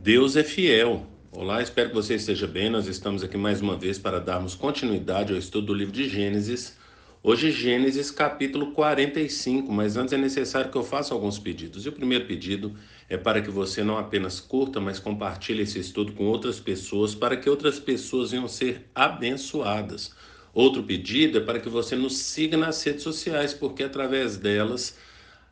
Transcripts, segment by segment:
Deus é fiel. Olá, espero que você esteja bem. Nós estamos aqui mais uma vez para darmos continuidade ao estudo do livro de Gênesis. Hoje, Gênesis capítulo 45, mas antes é necessário que eu faça alguns pedidos. E o primeiro pedido é para que você não apenas curta, mas compartilhe esse estudo com outras pessoas, para que outras pessoas venham ser abençoadas. Outro pedido é para que você nos siga nas redes sociais, porque através delas,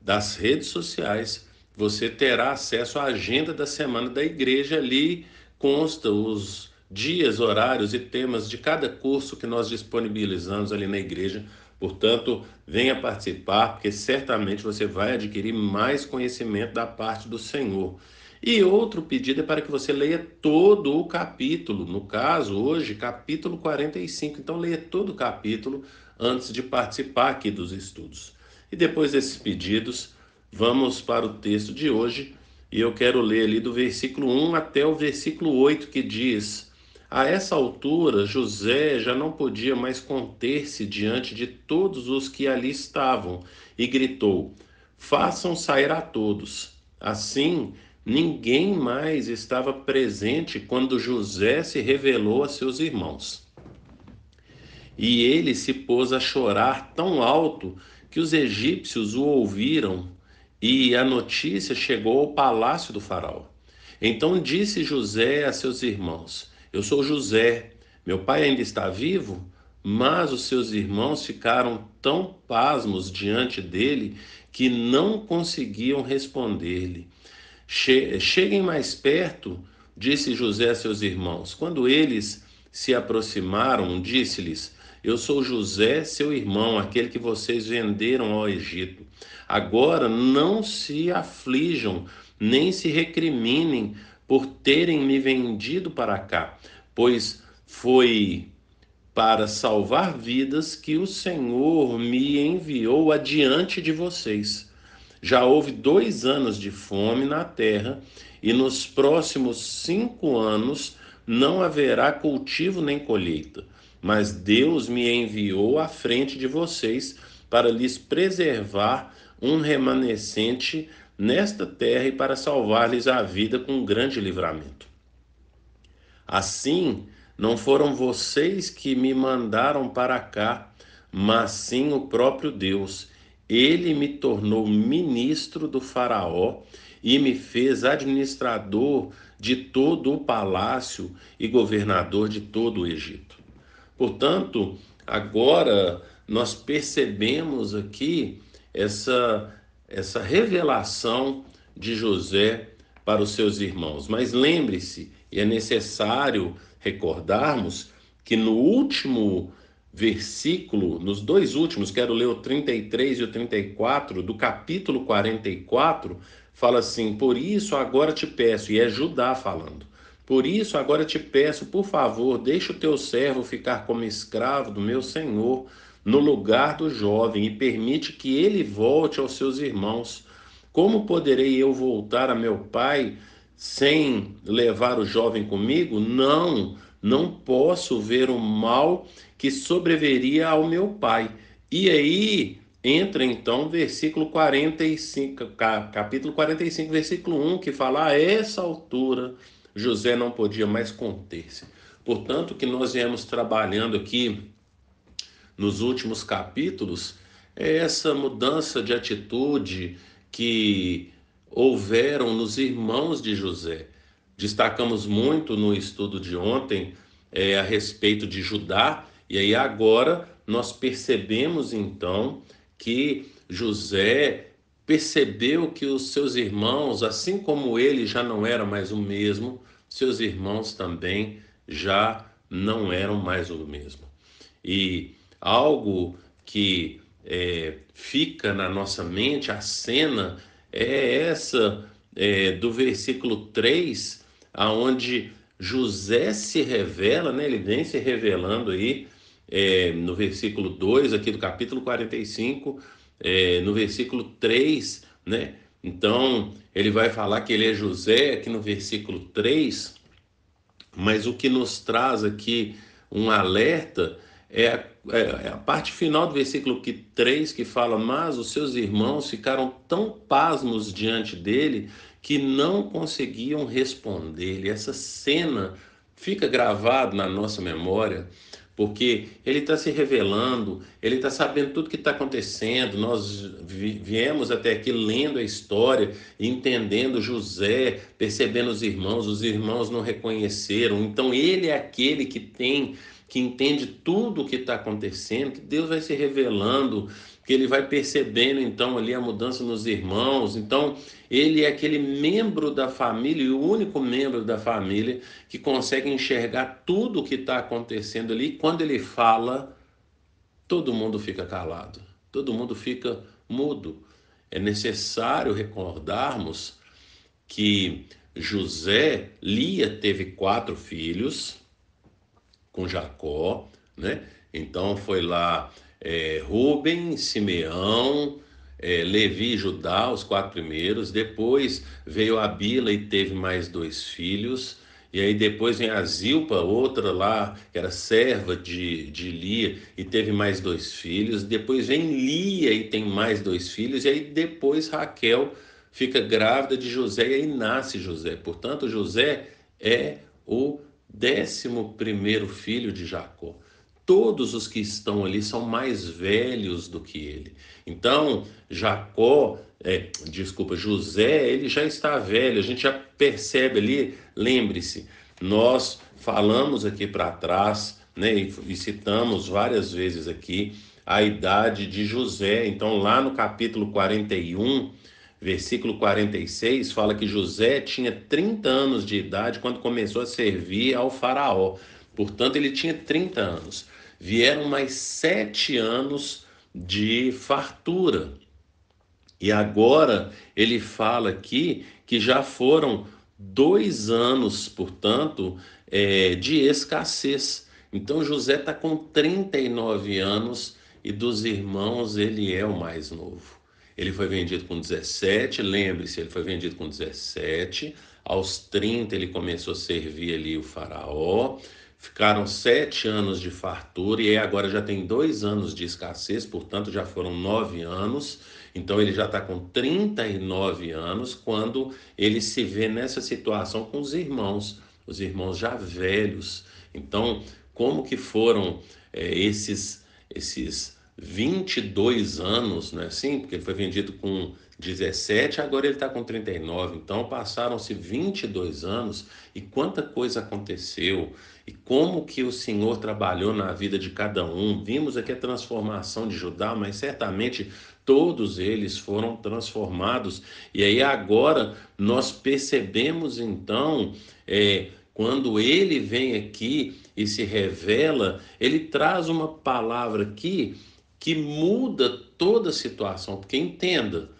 das redes sociais, você terá acesso à agenda da semana da igreja ali consta os dias, horários e temas de cada curso que nós disponibilizamos ali na igreja. Portanto, venha participar, porque certamente você vai adquirir mais conhecimento da parte do Senhor. E outro pedido é para que você leia todo o capítulo, no caso, hoje, capítulo 45. Então, leia todo o capítulo antes de participar aqui dos estudos. E depois desses pedidos, Vamos para o texto de hoje e eu quero ler ali do versículo 1 até o versículo 8 que diz: A essa altura, José já não podia mais conter-se diante de todos os que ali estavam e gritou: Façam sair a todos. Assim, ninguém mais estava presente quando José se revelou a seus irmãos. E ele se pôs a chorar tão alto que os egípcios o ouviram e a notícia chegou ao palácio do faraó. Então disse José a seus irmãos: Eu sou José, meu pai ainda está vivo? Mas os seus irmãos ficaram tão pasmos diante dele que não conseguiam responder-lhe. Che Cheguem mais perto, disse José a seus irmãos. Quando eles se aproximaram, disse-lhes: Eu sou José, seu irmão, aquele que vocês venderam ao Egito. Agora não se aflijam, nem se recriminem por terem me vendido para cá, pois foi para salvar vidas que o Senhor me enviou adiante de vocês. Já houve dois anos de fome na terra, e nos próximos cinco anos não haverá cultivo nem colheita. Mas Deus me enviou à frente de vocês para lhes preservar um remanescente nesta terra e para salvar-lhes a vida com um grande livramento. Assim, não foram vocês que me mandaram para cá, mas sim o próprio Deus. Ele me tornou ministro do Faraó e me fez administrador de todo o palácio e governador de todo o Egito. Portanto, agora nós percebemos aqui essa, essa revelação de José para os seus irmãos. Mas lembre-se, e é necessário recordarmos, que no último versículo, nos dois últimos, quero ler o 33 e o 34 do capítulo 44, fala assim: Por isso agora te peço, e é Judá falando. Por isso agora te peço, por favor, deixa o teu servo ficar como escravo do meu senhor, no lugar do jovem e permite que ele volte aos seus irmãos. Como poderei eu voltar a meu pai sem levar o jovem comigo? Não, não posso ver o mal que sobreveria ao meu pai. E aí entra então versículo 45, capítulo 45, versículo 1, que fala: a essa altura José não podia mais conter-se. Portanto, que nós viemos trabalhando aqui nos últimos capítulos, é essa mudança de atitude que houveram nos irmãos de José. Destacamos muito no estudo de ontem é, a respeito de Judá, e aí agora nós percebemos então que José percebeu que os seus irmãos, assim como ele já não era mais o mesmo, seus irmãos também já não eram mais o mesmo. E algo que é, fica na nossa mente, a cena é essa é, do versículo 3, aonde José se revela, né? ele vem se revelando aí é, no versículo 2 aqui do capítulo 45, é, no versículo 3, né? Então, ele vai falar que ele é José aqui no versículo 3, mas o que nos traz aqui um alerta é, é, é, a parte final do versículo 3 que fala: Mas os seus irmãos ficaram tão pasmos diante dele que não conseguiam responder-lhe. Essa cena fica gravada na nossa memória. Porque ele está se revelando, ele está sabendo tudo que está acontecendo. Nós viemos até aqui lendo a história, entendendo José, percebendo os irmãos, os irmãos não reconheceram. Então, ele é aquele que tem que entende tudo o que está acontecendo, que Deus vai se revelando, que ele vai percebendo então ali a mudança nos irmãos. Então, ele é aquele membro da família, e o único membro da família que consegue enxergar tudo o que está acontecendo ali. E quando ele fala, todo mundo fica calado, todo mundo fica mudo. É necessário recordarmos que José, Lia teve quatro filhos, com Jacó, né? Então foi lá é, Rubem, Simeão, é, Levi e Judá, os quatro primeiros. Depois veio Abila e teve mais dois filhos. E aí depois vem a Zilpa, outra lá, que era serva de, de Lia, e teve mais dois filhos. Depois vem Lia e tem mais dois filhos. E aí depois Raquel fica grávida de José e aí nasce José. Portanto, José é o décimo primeiro filho de Jacó. Todos os que estão ali são mais velhos do que ele. Então, Jacó, é, desculpa, José, ele já está velho, a gente já percebe ali, lembre-se, nós falamos aqui para trás, né, e, e citamos várias vezes aqui a idade de José. Então, lá no capítulo 41, versículo 46, fala que José tinha 30 anos de idade quando começou a servir ao Faraó. Portanto, ele tinha 30 anos. Vieram mais sete anos de fartura. E agora ele fala aqui que já foram dois anos, portanto, é, de escassez. Então José está com 39 anos e dos irmãos ele é o mais novo. Ele foi vendido com 17, lembre-se, ele foi vendido com 17. Aos 30 ele começou a servir ali o faraó. Ficaram sete anos de fartura e agora já tem dois anos de escassez, portanto já foram nove anos. Então ele já está com 39 anos quando ele se vê nessa situação com os irmãos, os irmãos já velhos. Então, como que foram é, esses esses 22 anos, né? Sim, porque ele foi vendido com 17, agora ele está com 39. Então passaram-se 22 anos e quanta coisa aconteceu e como que o Senhor trabalhou na vida de cada um. Vimos aqui a transformação de Judá, mas certamente todos eles foram transformados. E aí agora nós percebemos então é, quando ele vem aqui e se revela, ele traz uma palavra aqui que muda toda a situação, porque entenda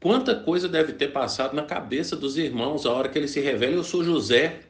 quanta coisa deve ter passado na cabeça dos irmãos a hora que ele se revela, eu sou José.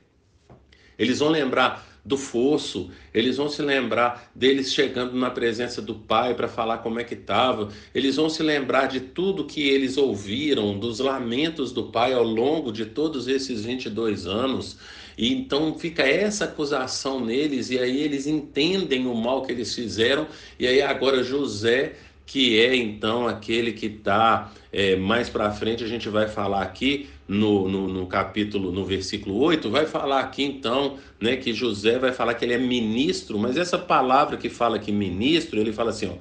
Eles vão lembrar, do fosso, eles vão se lembrar deles chegando na presença do pai para falar como é que estava, eles vão se lembrar de tudo que eles ouviram, dos lamentos do pai ao longo de todos esses 22 anos. E então fica essa acusação neles, e aí eles entendem o mal que eles fizeram, e aí agora José que é então aquele que está é, mais para frente, a gente vai falar aqui no, no, no, capítulo, no versículo 8, vai falar aqui então, né, que José vai falar que ele é ministro, mas essa palavra que fala que ministro, ele fala assim, ó,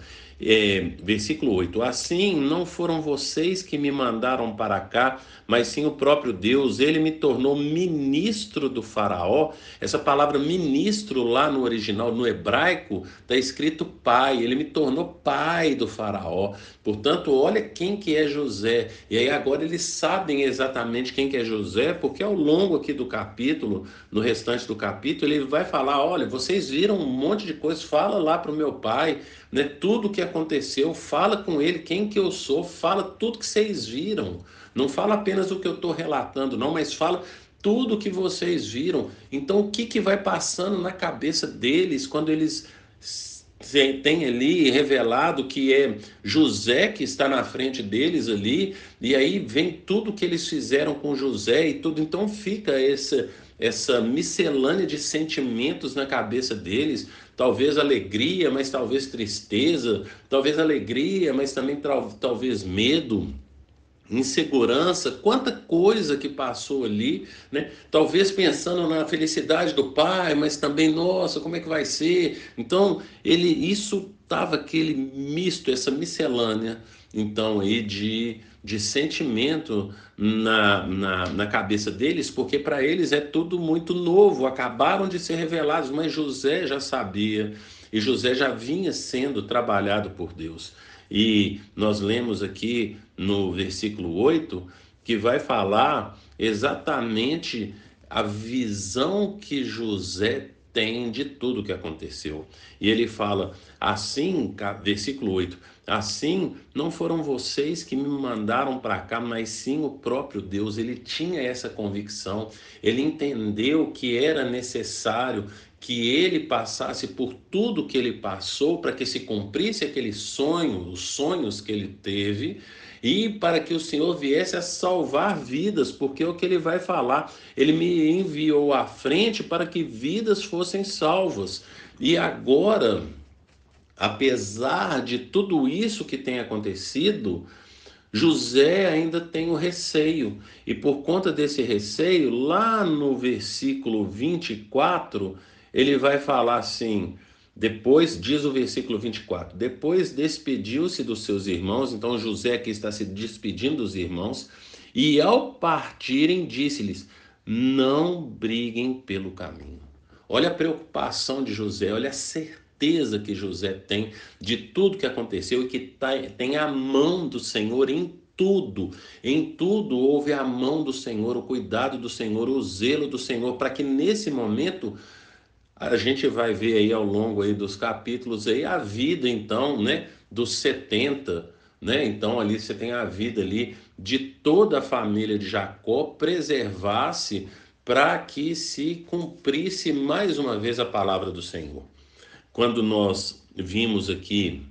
é, versículo 8: Assim não foram vocês que me mandaram para cá, mas sim o próprio Deus, ele me tornou ministro do Faraó. Essa palavra ministro lá no original, no hebraico, está escrito pai, ele me tornou pai do Faraó. Portanto, olha quem que é José. E aí agora eles sabem exatamente quem que é José, porque ao longo aqui do capítulo, no restante do capítulo, ele vai falar: olha, vocês viram um monte de coisas, fala lá para o meu pai né? Tudo o que aconteceu, fala com ele quem que eu sou, fala tudo que vocês viram. Não fala apenas o que eu estou relatando, não, mas fala tudo que vocês viram. Então, o que, que vai passando na cabeça deles quando eles tem ali revelado que é José que está na frente deles ali, e aí vem tudo que eles fizeram com José e tudo, então fica essa essa miscelânea de sentimentos na cabeça deles, talvez alegria, mas talvez tristeza, talvez alegria, mas também talvez medo, insegurança, quanta coisa que passou ali, né? Talvez pensando na felicidade do pai, mas também, nossa, como é que vai ser? Então, ele isso tava aquele misto, essa miscelânea, então aí de de sentimento na, na, na cabeça deles, porque para eles é tudo muito novo, acabaram de ser revelados, mas José já sabia e José já vinha sendo trabalhado por Deus. E nós lemos aqui no versículo 8 que vai falar exatamente a visão que José tem de tudo o que aconteceu. E ele fala assim, versículo 8: Assim, não foram vocês que me mandaram para cá, mas sim o próprio Deus. Ele tinha essa convicção, ele entendeu que era necessário que ele passasse por tudo que ele passou para que se cumprisse aquele sonho, os sonhos que ele teve, e para que o Senhor viesse a salvar vidas, porque é o que ele vai falar. Ele me enviou à frente para que vidas fossem salvas. E agora apesar de tudo isso que tem acontecido, José ainda tem o receio, e por conta desse receio, lá no versículo 24, ele vai falar assim: depois, diz o versículo 24: depois despediu-se dos seus irmãos, então José aqui está se despedindo dos irmãos, e ao partirem, disse-lhes: não briguem pelo caminho. Olha a preocupação de José, olha a certeza certeza que José tem de tudo que aconteceu e que tá, tem a mão do Senhor em tudo, em tudo houve a mão do Senhor, o cuidado do Senhor, o zelo do Senhor, para que nesse momento a gente vai ver aí ao longo aí dos capítulos aí a vida então, né, dos 70, né? Então ali você tem a vida ali de toda a família de Jacó preservasse para que se cumprisse mais uma vez a palavra do Senhor. Quando nós vimos aqui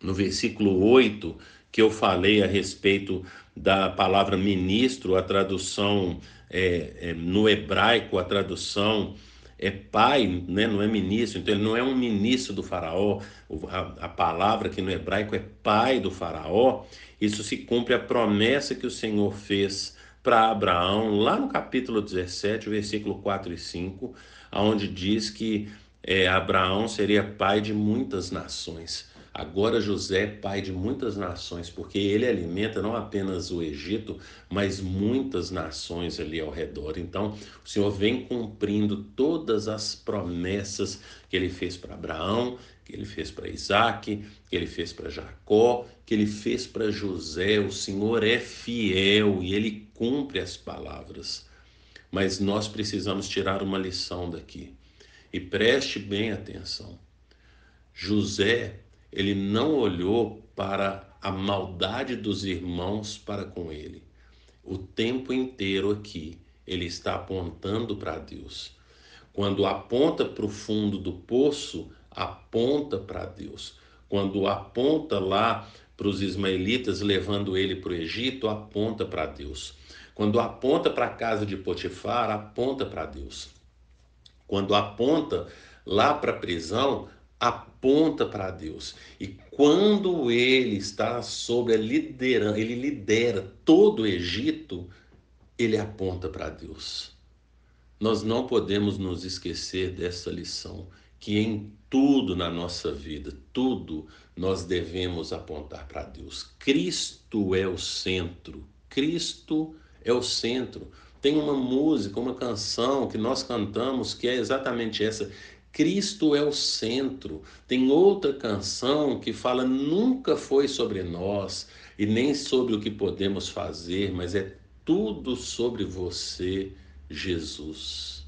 no versículo 8 que eu falei a respeito da palavra ministro, a tradução é, é, no hebraico, a tradução é pai, né? não é ministro, então ele não é um ministro do faraó. A, a palavra que no hebraico é pai do faraó, isso se cumpre a promessa que o Senhor fez para Abraão, lá no capítulo 17, versículo 4 e 5, aonde diz que é, Abraão seria pai de muitas nações. Agora José é pai de muitas nações, porque ele alimenta não apenas o Egito, mas muitas nações ali ao redor. Então, o Senhor vem cumprindo todas as promessas que ele fez para Abraão, que ele fez para Isaac, que ele fez para Jacó, que ele fez para José. O Senhor é fiel e ele cumpre as palavras. Mas nós precisamos tirar uma lição daqui. E preste bem atenção. José, ele não olhou para a maldade dos irmãos para com ele. O tempo inteiro aqui, ele está apontando para Deus. Quando aponta para o fundo do poço, aponta para Deus. Quando aponta lá para os ismaelitas, levando ele para o Egito, aponta para Deus. Quando aponta para a casa de Potifar, aponta para Deus. Quando aponta lá para a prisão, aponta para Deus. E quando ele está sobre a liderança, ele lidera todo o Egito, ele aponta para Deus. Nós não podemos nos esquecer dessa lição, que em tudo na nossa vida, tudo nós devemos apontar para Deus. Cristo é o centro. Cristo é o centro. Tem uma música, uma canção que nós cantamos que é exatamente essa. Cristo é o centro. Tem outra canção que fala nunca foi sobre nós e nem sobre o que podemos fazer, mas é tudo sobre você, Jesus.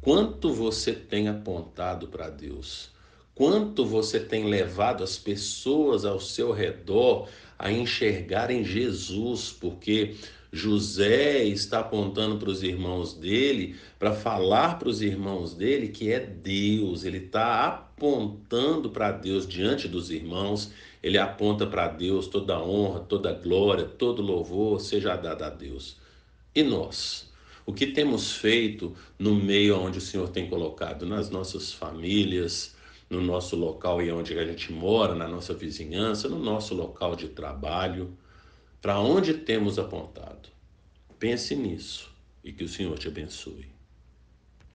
Quanto você tem apontado para Deus? Quanto você tem levado as pessoas ao seu redor a enxergarem Jesus? Porque José está apontando para os irmãos dele, para falar para os irmãos dele que é Deus. Ele está apontando para Deus diante dos irmãos. Ele aponta para Deus toda honra, toda glória, todo louvor seja dado a Deus. E nós? O que temos feito no meio onde o Senhor tem colocado? Nas nossas famílias, no nosso local e onde a gente mora, na nossa vizinhança, no nosso local de trabalho para onde temos apontado? Pense nisso e que o Senhor te abençoe.